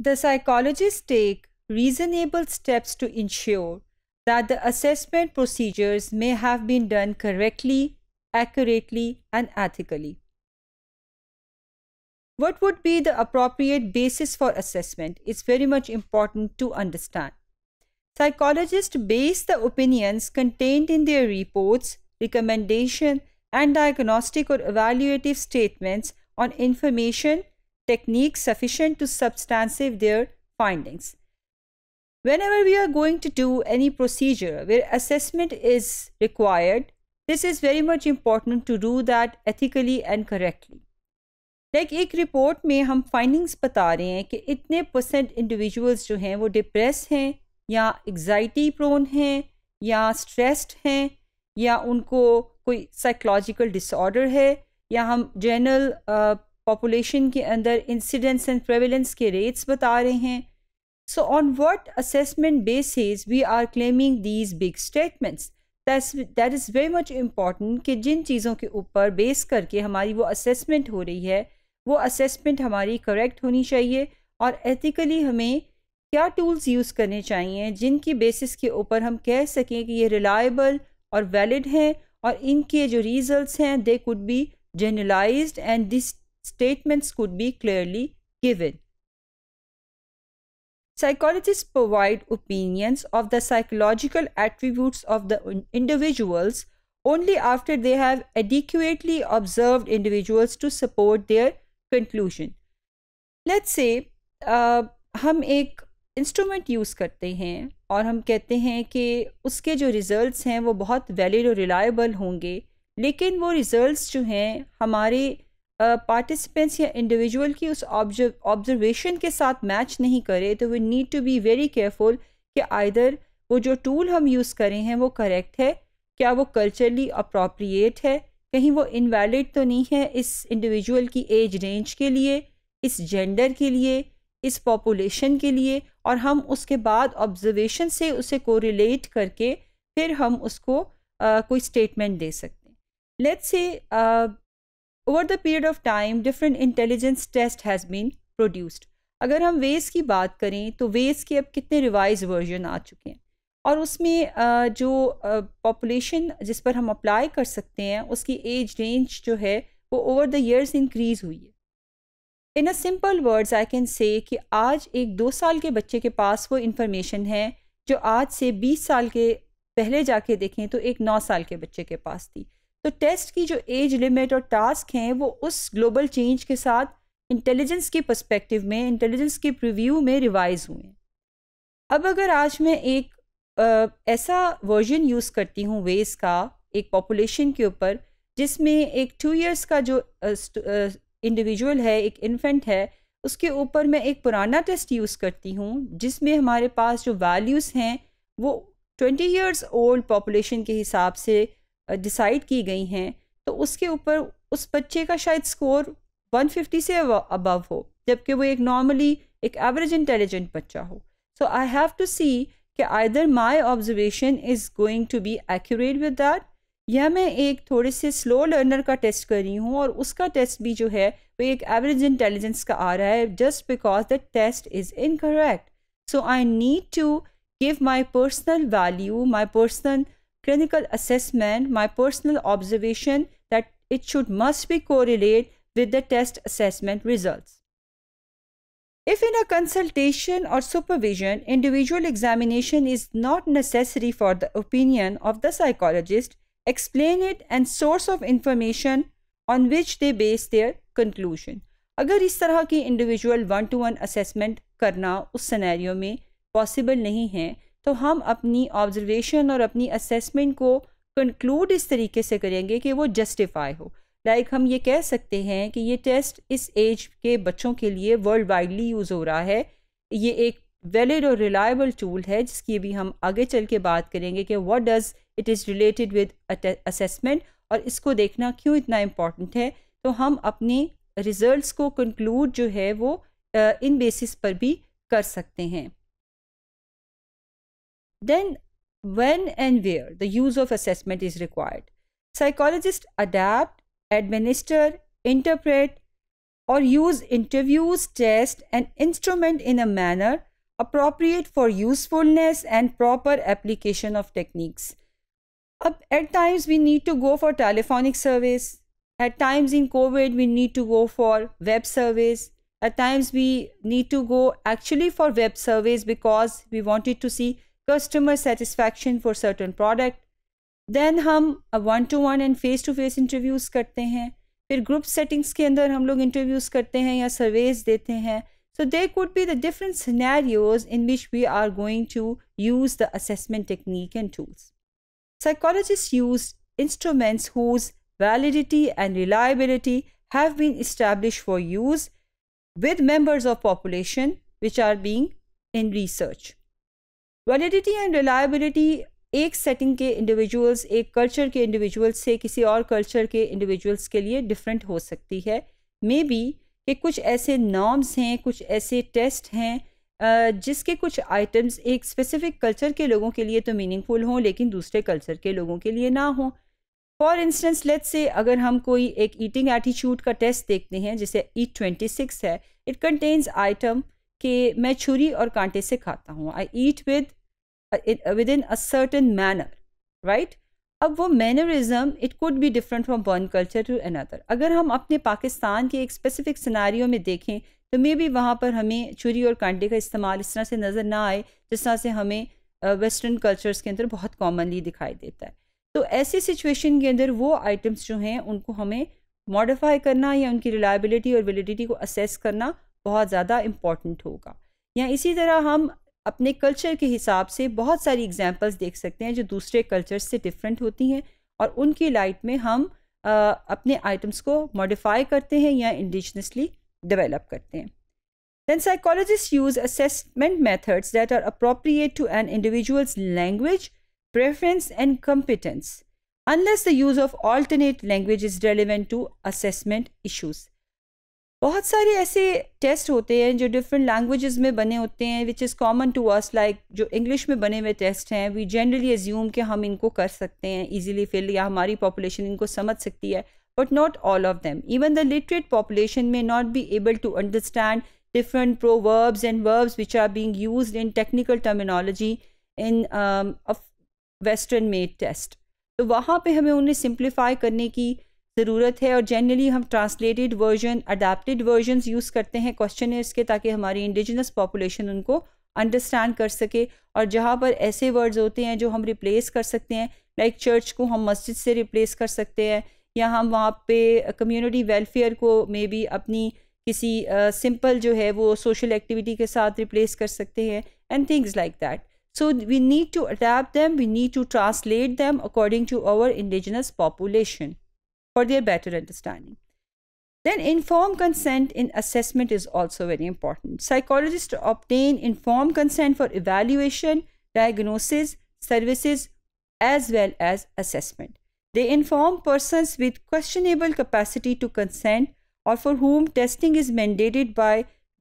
The psychologists take reasonable steps to ensure that the assessment procedures may have been done correctly, accurately, and ethically. What would be the appropriate basis for assessment is very much important to understand. Psychologists base the opinions contained in their reports, recommendations, and diagnostic or evaluative statements on information techniques sufficient to substantiate their findings. Whenever we are going to do any procedure where assessment is required, this is very much important to do that ethically and correctly. Like like, एक report में हम findings बता रहे हैं कि इतने percent individuals जो हैं वो डिप्रेस हैं या एग्जाइटी प्रोन हैं या स्ट्रेस्ड हैं या उनको कोई साइकोलॉजिकल डिसऑर्डर है या हम जनरल पॉपुलेशन के अंदर इंसिडेंस एंड प्रेवलेंस के रेट्स बता रहे हैं so on what assessment basis we are claiming these big statements that is very much important कि जिन चीज़ों के ऊपर बेस करके हमारी वो असेसमेंट हो रही है वो असेसमेंट हमारी करेक्ट होनी चाहिए और एथिकली हमें क्या टूल्स यूज़ करने चाहिए जिनकी बेसिस के ऊपर हम कह सकें कि ये रिलायबल और वैलिड हैं और इनके जो रिजल्ट्स हैं they could be generalized and this statements could be clearly given. Psychologists provide opinions of the psychological attributes of the individuals only after they have adequately observed individuals to support their conclusion. Let's say uh, हम एक instrument use करते हैं और हम कहते हैं कि उसके जो रिज़ल्ट्स हैं वो बहुत वैलिड और रिलायबल होंगे लेकिन वो रिज़ल्ट्स जो हैं हमारे पार्टिसिपेंट्स या इंडिविजुअल की उस ऑब्जर्वेशन के साथ मैच नहीं करे तो we need to be very careful कि आइदर वो जो टूल हम यूज़ करें हैं वो करेक्ट है क्या वो कल्चरली अप्रोप्रिएट है कहीं वो इनवैलिड तो नहीं है इस इंडिविजुअल की एज रेंज के लिए इस जेंडर के लिए इस पॉपुलेशन के लिए और हम उसके बाद ऑब्जर्वेशन से उसे कोरिलेट करके फिर हम उसको uh, कोई स्टेटमेंट दे सकते हैं let's say over the period of time different intelligence test has been produced अगर हम वेज़ की बात करें तो वेज़ के अब कितने रिवाइज वर्जन आ चुके हैं और उसमें जो पॉपुलेशन जिस पर हम अप्लाई कर सकते हैं उसकी एज रेंज जो है वो ओवर द ईयर्स इंक्रीज़ हुई है in a simple words I can say कि आज एक दो साल के बच्चे के पास वो इन्फॉर्मेशन है जो आज से बीस साल के पहले जाके देखें तो एक नौ साल के बच्चे के पास थी तो टेस्ट की जो एज लिमिट और टास्क हैं वो उस ग्लोबल चेंज के साथ इंटेलिजेंस के पर्सपेक्टिव में इंटेलिजेंस के प्रीव्यू में रिवाइज हुए हैं अब अगर आज मैं एक आ, ऐसा वर्जन यूज़ करती हूँ वेज का एक पॉपुलेशन के ऊपर जिसमें एक टू इयर्स का जो इंडिविजुअल है एक इन्फेंट है उसके ऊपर मैं एक पुराना टेस्ट यूज़ करती हूँ जिसमें हमारे पास जो वैल्यूज़ हैं वो ट्वेंटी ईयर्स ओल्ड पॉपुलेशन के हिसाब से डिसाइड की गई हैं तो उसके ऊपर उस बच्चे का शायद स्कोर 150 से अबव हो जबकि वो एक नॉर्मली एक एवरेज इंटेलिजेंट बच्चा हो सो आई हैव टू सी कि either my observation is going to be accurate with that या मैं एक थोड़े से स्लो लर्नर का टेस्ट कर रही हूँ और उसका टेस्ट भी जो है वो एक एवरेज इंटेलिजेंस का आ रहा है just because the test is incorrect so I need to give my personal value my personal clinical assessment, my personal observation that it should must be correlated with the test assessment results. If in a consultation or supervision, individual examination is not necessary for the opinion of the psychologist, explain it and source of information on which they base their conclusion. अगर इस तरह की individual one to one assessment करना उस scenario में possible नहीं है तो हम अपनी ऑब्जर्वेशन और अपनी असेसमेंट को कंक्लूड इस तरीके से करेंगे कि वो जस्टिफाई हो लाइक like हम ये कह सकते हैं कि ये टेस्ट इस एज के बच्चों के लिए वर्ल्ड वाइडली यूज़ हो रहा है ये एक वैलिड और रिलायबल टूल है जिसकी भी हम आगे चल के बात करेंगे कि what does it is related with assessment और इसको देखना क्यों इतना इम्पॉर्टेंट है तो हम अपने रिज़ल्ट को कंक्लूड जो है वो इन बेसिस पर भी कर सकते हैं Then, when and where the use of assessment is required. Psychologists adapt, administer, interpret, or use interviews, tests, and instrument in a manner appropriate for usefulness and proper application of techniques. At times, we need to go for telephonic service. At times in COVID, we need to go for web service. At times, we need to go actually for web service because we wanted to see customer satisfaction for certain product then हम one-to-one and face-to-face interviews. करते हैं फिर group settings के अंदर हम लोग interviews करते हैं या surveys देते हैं So there could be the different scenarios in which we are going to use the assessment technique and tools. Psychologists use instruments whose validity and reliability have been established for use with members of population which are being in research. Validity and reliability एक setting के individuals एक culture के individuals से किसी और culture के individuals के लिए डिफरेंट हो सकती है मे बी कि कुछ ऐसे नॉर्म्स हैं कुछ ऐसे टेस्ट हैं जिसके कुछ आइटम्स एक स्पेसिफिक कल्चर के लोगों के लिए तो मीनिंगफुल हों लेकिन दूसरे कल्चर के लोगों के लिए ना हों फॉर इंस्टेंस लेट से अगर हम कोई एक ईटिंग एटीट्यूड का टेस्ट देखते हैं जिसे ई ट्वेंटी सिक्स है इट कंटेन्स आइटम कि मैं छुरी और कांटे से खाता हूँ I eat with Uh, within a certain manner right अब वो mannerism it could be different from one culture to another अगर हम अपने पाकिस्तान के एक स्पेसिफिक सिनारियो में देखें तो मे बी वहाँ पर हमें छुरी और कांटे का इस्तेमाल इस तरह से नज़र ना आए जिस तरह से हमें वेस्टर्न uh, कल्चर्स के अंदर बहुत कॉमनली दिखाई देता है तो ऐसी सिचुएशन के अंदर वो आइटम्स जो हैं उनको हमें मॉडिफाई करना या उनकी रिलायबिलिटी और वेलिडिटी को असेस करना बहुत ज़्यादा इम्पॉर्टेंट होगा या इसी तरह हम अपने कल्चर के हिसाब से बहुत सारी एग्जांपल्स देख सकते हैं जो दूसरे कल्चर से डिफरेंट होती हैं और उनकी लाइट में हम आ, अपने आइटम्स को मॉडिफाई करते हैं या इंडिजनसली डेवलप करते हैं then psychologist use assessment methods that are appropriate to an individuals language preference and competence unless the use of alternate language is relevant to assessment issues बहुत सारे ऐसे टेस्ट होते हैं जो डिफरेंट लैंग्वेजेस में बने होते हैं which is common to us like जो इंग्लिश में बने हुए टेस्ट हैं वी जनरली एज्यूम कि हम इनको कर सकते हैं ईजिली फिल या हमारी पॉपुलेशन इनको समझ सकती है but not all of them even the literate population में not be able to understand different proverbs and verbs which are being use in technical terminology in western made test तो वहाँ पर हमें उन्हें सिम्प्लीफाई करने की ज़रूरत है और जनरली हम translated version adapted version use करते हैं क्वेश्चन के ताकि हमारी इंडिजिनस पॉपुलेशन उनको अंडरस्टैंड कर सके और जहाँ पर ऐसे वर्ड्स होते हैं जो हम रिप्लेस कर सकते हैं लाइक like चर्च को हम मस्जिद से रिप्लेस कर सकते हैं या हम वहाँ पे कम्युनिटी वेलफेयर को मे बी अपनी किसी सिंपल uh, जो है वो सोशल एक्टिविटी के साथ रिप्लेस कर सकते हैं and things like that so we need to adapt them we need to translate them according to our indigenous population for their better understanding. Then informed consent in assessment is also very important. Psychologists obtain informed consent for evaluation, diagnosis, services, as well as assessment. They inform persons with questionable capacity to consent or for whom testing is mandated by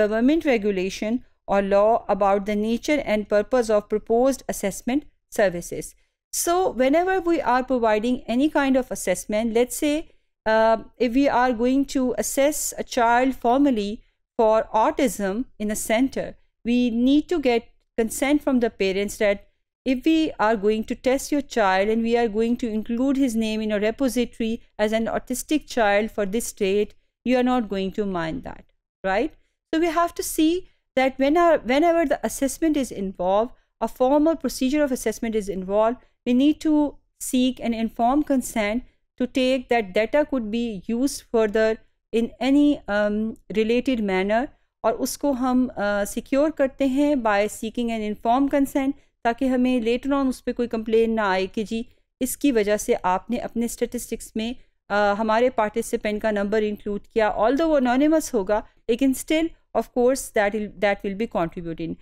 government regulation or law about the nature and purpose of proposed assessment services. So whenever we are providing any kind of assessment, let's say uh, if we are going to assess a child formally for autism in a center, we need to get consent from the parents that if we are going to test your child and we are going to include his name in a repository as an autistic child for this state, you are not going to mind that, right? So we have to see that when our, whenever the assessment is involved, a formal procedure of assessment is involved, we need to seek an informed consent to take that data could be used further in any um, related manner और उसको हम secure uh, करते हैं by seeking an inform consent ताकि हमें later on उस पर कोई कंप्लेन ना आए कि जी इसकी वजह से आपने अपने स्टेटिस्टिक्स में uh, हमारे पार्टिसिपेंट का नंबर इंक्लूड किया ऑल दो वो अनोनिमस होगा लेकिन still of course that that will be contributing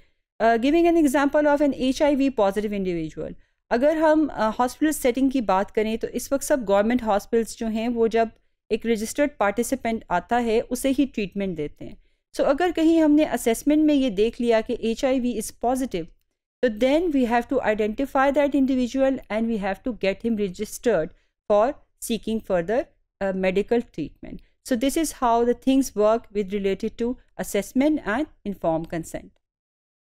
giving an example of an H I V positive individual अगर हम हॉस्पिटल सेटिंग की बात करें तो इस वक्त सब गवर्नमेंट हॉस्पिटल्स जो हैं वो जब एक रजिस्टर्ड पार्टिसिपेंट आता है उसे ही ट्रीटमेंट देते हैं सो so, अगर कहीं हमने असेसमेंट में ये देख लिया कि H I V is positive तो then we have to identify that individual and we have to get him registered for seeking further medical treatment so this is how the things work with related to assessment and inform consent